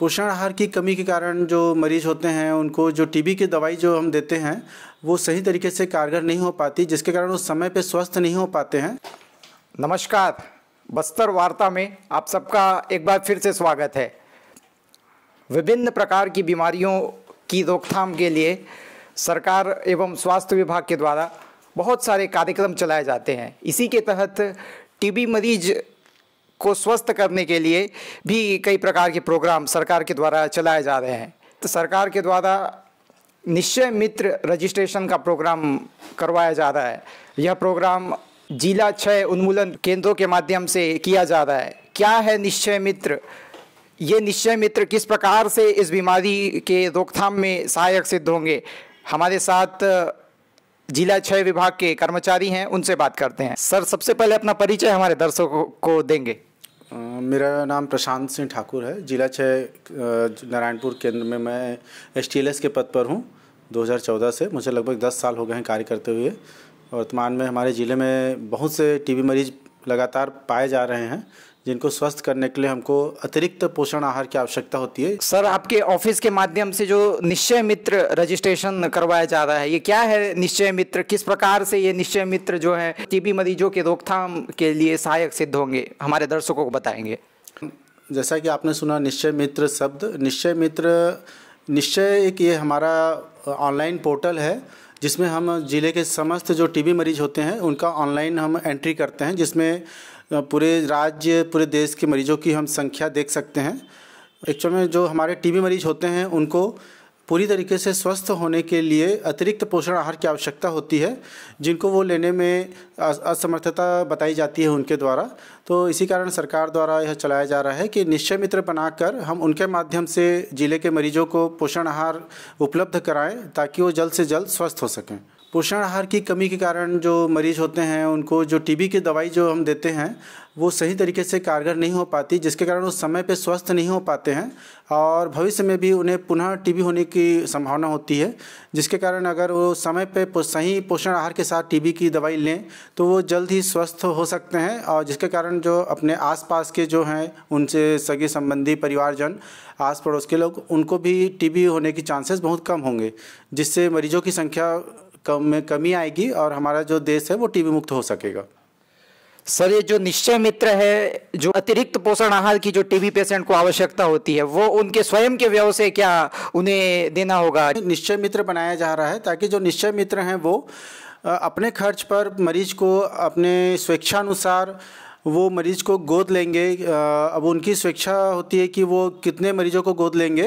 पोषण आहार की कमी के कारण जो मरीज होते हैं उनको जो टीबी की दवाई जो हम देते हैं वो सही तरीके से कारगर नहीं हो पाती जिसके कारण वो समय पे स्वस्थ नहीं हो पाते हैं नमस्कार बस्तर वार्ता में आप सबका एक बार फिर से स्वागत है विभिन्न प्रकार की बीमारियों की रोकथाम के लिए सरकार एवं स्वास्थ्य विभाग के द्वारा बहुत सारे कार्यक्रम चलाए जाते हैं इसी के तहत टीबी मरीज को स्वस्थ करने के लिए भी कई प्रकार के प्रोग्राम सरकार के द्वारा चलाए जा रहे हैं तो सरकार के द्वारा निश्चय मित्र रजिस्ट्रेशन का प्रोग्राम करवाया जा रहा है यह प्रोग्राम जिला क्षय उन्मूलन केंद्रों के माध्यम से किया जा रहा है क्या है निश्चय मित्र ये निश्चय मित्र किस प्रकार से इस बीमारी के रोकथाम में सहायक सिद्ध होंगे हमारे साथ जिला क्षय विभाग के कर्मचारी हैं उनसे बात करते हैं सर सबसे पहले अपना परिचय हमारे दर्शकों को देंगे मेरा नाम प्रशांत सिंह ठाकुर है जिला छः नारायणपुर केंद्र में मैं एस के पद पर हूँ 2014 से मुझे लगभग 10 साल हो गए हैं कार्य करते हुए वर्तमान में हमारे ज़िले में बहुत से टीबी मरीज लगातार पाए जा रहे हैं जिनको स्वस्थ करने के लिए हमको अतिरिक्त पोषण आहार की आवश्यकता होती है सर आपके ऑफिस के माध्यम से जो निश्चय मित्र रजिस्ट्रेशन करवाया जा रहा है ये क्या है निश्चय मित्र किस प्रकार से ये निश्चय मित्र जो है टीबी मरीजों के रोकथाम के लिए सहायक सिद्ध होंगे हमारे दर्शकों को बताएंगे जैसा कि आपने सुना निश्चय मित्र शब्द निश्चय मित्र निश्चय एक ये हमारा ऑनलाइन पोर्टल है जिसमें हम ज़िले के समस्त जो टीबी मरीज होते हैं उनका ऑनलाइन हम एंट्री करते हैं जिसमें पूरे राज्य पूरे देश के मरीजों की हम संख्या देख सकते हैं एक्चुअल में जो हमारे टीबी मरीज होते हैं उनको पूरी तरीके से स्वस्थ होने के लिए अतिरिक्त पोषण आहार की आवश्यकता होती है जिनको वो लेने में असमर्थता बताई जाती है उनके द्वारा तो इसी कारण सरकार द्वारा यह चलाया जा रहा है कि निश्चय मित्र बनाकर हम उनके माध्यम से ज़िले के मरीजों को पोषण आहार उपलब्ध कराएं ताकि वो जल्द से जल्द स्वस्थ हो सकें पोषण आहार की कमी के कारण जो मरीज़ होते हैं उनको जो टीबी की दवाई जो हम देते हैं वो सही तरीके से कारगर नहीं हो पाती जिसके कारण वो समय पे स्वस्थ नहीं हो पाते हैं और भविष्य में भी उन्हें पुनः टीबी होने की संभावना होती है जिसके कारण अगर वो समय पे सही पोषण आहार के साथ टीबी की दवाई लें तो वो जल्द ही स्वस्थ हो सकते हैं और जिसके कारण जो अपने आसपास के जो हैं उनसे सगे संबंधी परिवारजन आस पड़ोस के लोग उनको भी टीबी होने की चांसेस बहुत कम होंगे जिससे मरीजों की संख्या कम में कमी आएगी और हमारा जो देश है वो टीबी मुक्त हो सकेगा सर ये जो निश्चय मित्र है जो अतिरिक्त पोषण आहार की जो टीबी पेशेंट को आवश्यकता होती है वो उनके स्वयं के व्यवसाय क्या उन्हें देना होगा निश्चय मित्र बनाया जा रहा है ताकि जो निश्चय मित्र हैं वो अपने खर्च पर मरीज को अपने स्वेच्छानुसार वो मरीज़ को गोद लेंगे अब उनकी स्वेच्छा होती है कि वो कितने मरीज़ों को गोद लेंगे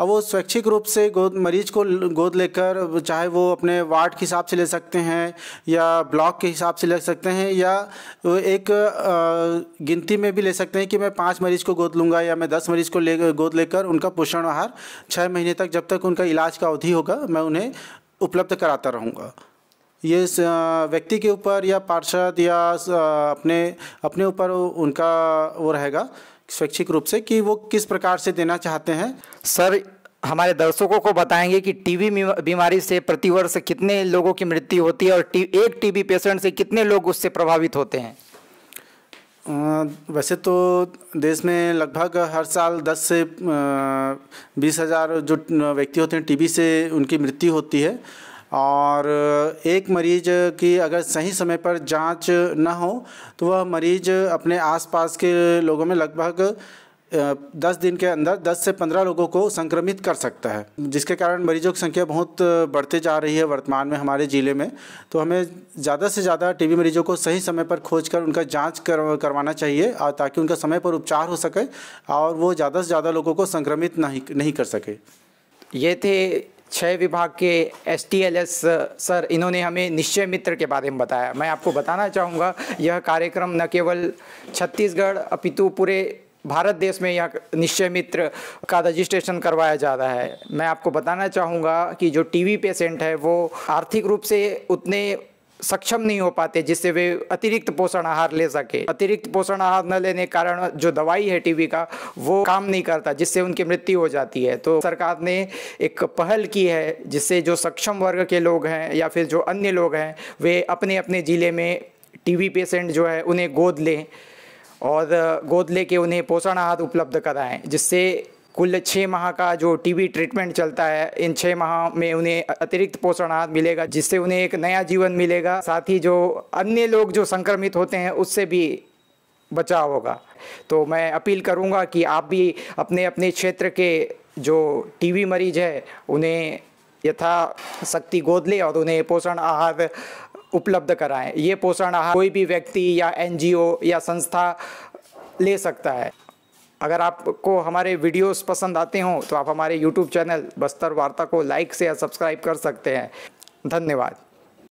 अब वो स्वैच्छिक रूप से गोद मरीज़ को गोद लेकर चाहे वो अपने वार्ड के हिसाब से ले सकते हैं या ब्लॉक के हिसाब से ले सकते हैं या एक गिनती में भी ले सकते हैं कि मैं पाँच मरीज़ को गोद लूँगा या मैं दस मरीज़ को ले गोद लेकर उनका पोषण आहार छः महीने तक जब तक उनका इलाज का अवधि होगा मैं उन्हें उपलब्ध कराता रहूँगा ये व्यक्ति के ऊपर या पार्षद या अपने अपने ऊपर उनका वो रहेगा स्वैच्छिक रूप से कि वो किस प्रकार से देना चाहते हैं सर हमारे दर्शकों को बताएंगे कि टीबी बीमारी से प्रतिवर्ष कितने लोगों की मृत्यु होती है और टी, एक टीबी पेशेंट से कितने लोग उससे प्रभावित होते हैं वैसे तो देश में लगभग हर साल 10 से बीस हज़ार जो व्यक्ति होते हैं टीबी से उनकी मृत्यु होती है और एक मरीज की अगर सही समय पर जांच न हो तो वह मरीज अपने आसपास के लोगों में लगभग दस दिन के अंदर दस से पंद्रह लोगों को संक्रमित कर सकता है जिसके कारण मरीजों की संख्या बहुत बढ़ते जा रही है वर्तमान में हमारे ज़िले में तो हमें ज़्यादा से ज़्यादा टीबी मरीजों को सही समय पर खोज कर उनका जाँच कर, करवाना चाहिए और ताकि उनका समय पर उपचार हो सके और वो ज़्यादा से ज़्यादा लोगों को संक्रमित नहीं नहीं कर सके ये थे छः विभाग के S T L S sir इन्होंने हमें निश्चय मित्र के बारे में बताया मैं आपको बताना चाहूँगा यह कार्यक्रम न केवल छत्तीसगढ़ अपितु पूरे भारत देश में यह निश्चय मित्र का रजिस्ट्रेशन करवाया जा रहा है मैं आपको बताना चाहूँगा कि जो टीवी पेशेंट है वो आर्थिक रूप से उतने सक्षम नहीं हो पाते जिससे वे अतिरिक्त पोषण आहार ले सके अतिरिक्त पोषण आहार न लेने के कारण जो दवाई है टीबी का वो काम नहीं करता जिससे उनकी मृत्यु हो जाती है तो सरकार ने एक पहल की है जिससे जो सक्षम वर्ग के लोग हैं या फिर जो अन्य लोग हैं वे अपने अपने ज़िले में टीबी पेशेंट जो है उन्हें गोद लें और गोद लेके उन्हें पोषण आहार उपलब्ध कराएं जिससे कुल छः माह का जो टीबी ट्रीटमेंट चलता है इन छः माह में उन्हें अतिरिक्त पोषण आहार मिलेगा जिससे उन्हें एक नया जीवन मिलेगा साथ ही जो अन्य लोग जो संक्रमित होते हैं उससे भी बचाव होगा तो मैं अपील करूंगा कि आप भी अपने अपने क्षेत्र के जो टीबी मरीज है उन्हें यथा शक्ति गोद ले और उन्हें पोषण आहार उपलब्ध कराएं ये पोषण आहार कोई भी व्यक्ति या एनजीओ या संस्था ले सकता है अगर आपको हमारे वीडियोस पसंद आते हों तो आप हमारे यूट्यूब चैनल बस्तर वार्ता को लाइक से या सब्सक्राइब कर सकते हैं धन्यवाद